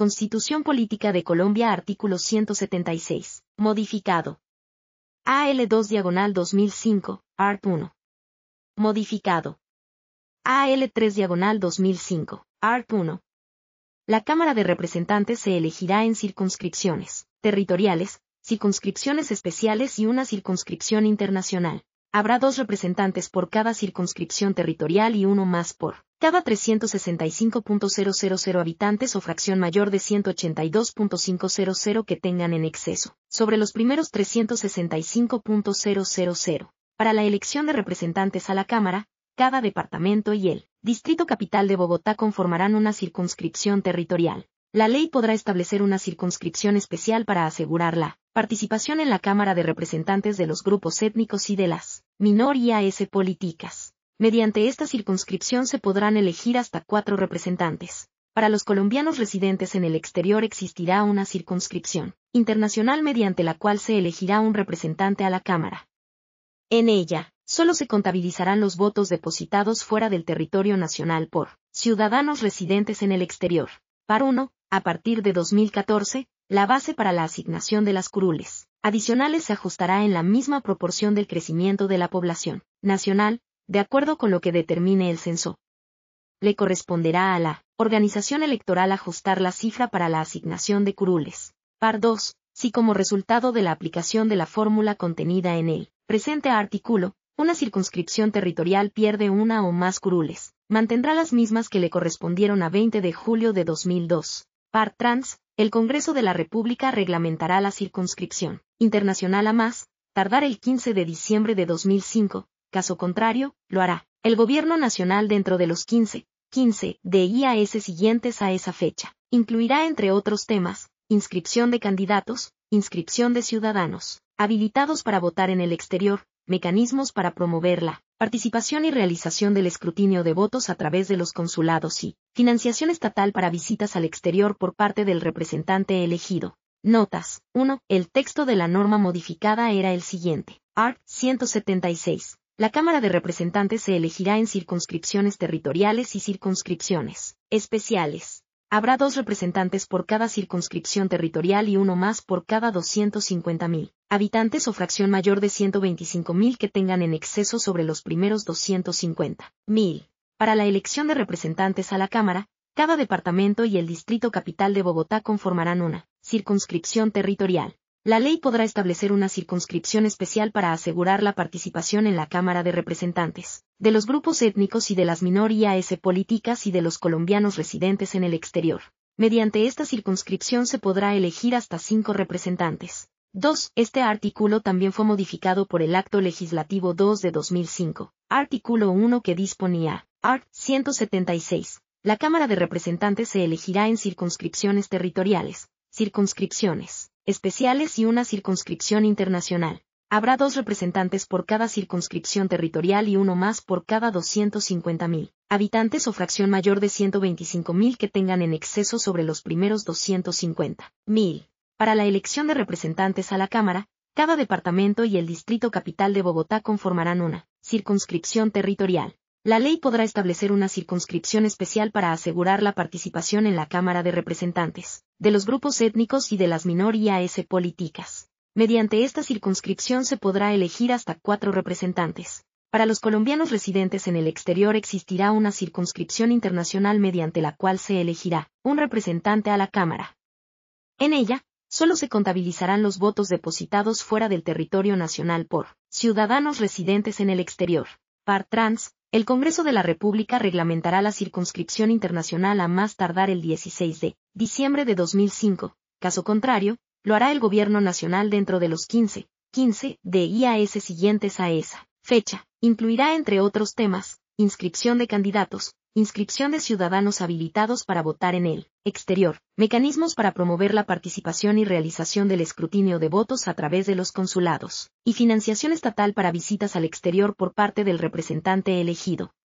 Constitución Política de Colombia artículo 176, modificado. AL2 diagonal 2005, Art 1. Modificado. AL3 diagonal 2005, Art 1. La Cámara de Representantes se elegirá en circunscripciones territoriales, circunscripciones especiales y una circunscripción internacional. Habrá dos representantes por cada circunscripción territorial y uno más por cada 365.000 habitantes o fracción mayor de 182.500 que tengan en exceso, sobre los primeros 365.000. Para la elección de representantes a la Cámara, cada departamento y el Distrito Capital de Bogotá conformarán una circunscripción territorial. La ley podrá establecer una circunscripción especial para asegurar la participación en la Cámara de Representantes de los grupos étnicos y de las minorías políticas. Mediante esta circunscripción se podrán elegir hasta cuatro representantes. Para los colombianos residentes en el exterior existirá una circunscripción internacional mediante la cual se elegirá un representante a la Cámara. En ella, solo se contabilizarán los votos depositados fuera del territorio nacional por ciudadanos residentes en el exterior. Para uno, a partir de 2014, la base para la asignación de las curules adicionales se ajustará en la misma proporción del crecimiento de la población nacional, de acuerdo con lo que determine el censo. Le corresponderá a la organización electoral ajustar la cifra para la asignación de curules. Par 2, si como resultado de la aplicación de la fórmula contenida en el presente artículo, una circunscripción territorial pierde una o más curules, mantendrá las mismas que le correspondieron a 20 de julio de 2002. Par trans, el Congreso de la República reglamentará la circunscripción internacional a más, tardar el 15 de diciembre de 2005, caso contrario, lo hará el Gobierno Nacional dentro de los 15, 15 de IAS siguientes a esa fecha. Incluirá, entre otros temas, inscripción de candidatos, inscripción de ciudadanos, habilitados para votar en el exterior, mecanismos para promoverla, participación y realización del escrutinio de votos a través de los consulados y financiación estatal para visitas al exterior por parte del representante elegido. Notas. 1. El texto de la norma modificada era el siguiente. Art. 176. La Cámara de Representantes se elegirá en circunscripciones territoriales y circunscripciones especiales. Habrá dos representantes por cada circunscripción territorial y uno más por cada 250.000 habitantes o fracción mayor de 125.000 que tengan en exceso sobre los primeros 250.000. Para la elección de representantes a la Cámara, cada departamento y el Distrito Capital de Bogotá conformarán una circunscripción territorial. La ley podrá establecer una circunscripción especial para asegurar la participación en la Cámara de Representantes, de los grupos étnicos y de las minorías políticas y de los colombianos residentes en el exterior. Mediante esta circunscripción se podrá elegir hasta cinco representantes. 2. Este artículo también fue modificado por el Acto Legislativo 2 de 2005, artículo 1 que disponía, art. 176. La Cámara de Representantes se elegirá en circunscripciones territoriales, circunscripciones especiales y una circunscripción internacional. Habrá dos representantes por cada circunscripción territorial y uno más por cada 250.000 habitantes o fracción mayor de 125.000 que tengan en exceso sobre los primeros 250.000. Para la elección de representantes a la Cámara, cada departamento y el Distrito Capital de Bogotá conformarán una circunscripción territorial. La ley podrá establecer una circunscripción especial para asegurar la participación en la Cámara de Representantes de los grupos étnicos y de las minorías políticas. Mediante esta circunscripción se podrá elegir hasta cuatro representantes. Para los colombianos residentes en el exterior existirá una circunscripción internacional mediante la cual se elegirá un representante a la Cámara. En ella, solo se contabilizarán los votos depositados fuera del territorio nacional por ciudadanos residentes en el exterior. Par trans, el Congreso de la República reglamentará la circunscripción internacional a más tardar el 16 de diciembre de 2005. Caso contrario, lo hará el Gobierno Nacional dentro de los 15, 15 de IAS siguientes a esa fecha. Incluirá, entre otros temas, inscripción de candidatos, inscripción de ciudadanos habilitados para votar en el exterior, mecanismos para promover la participación y realización del escrutinio de votos a través de los consulados, y financiación estatal para visitas al exterior por parte del representante elegido.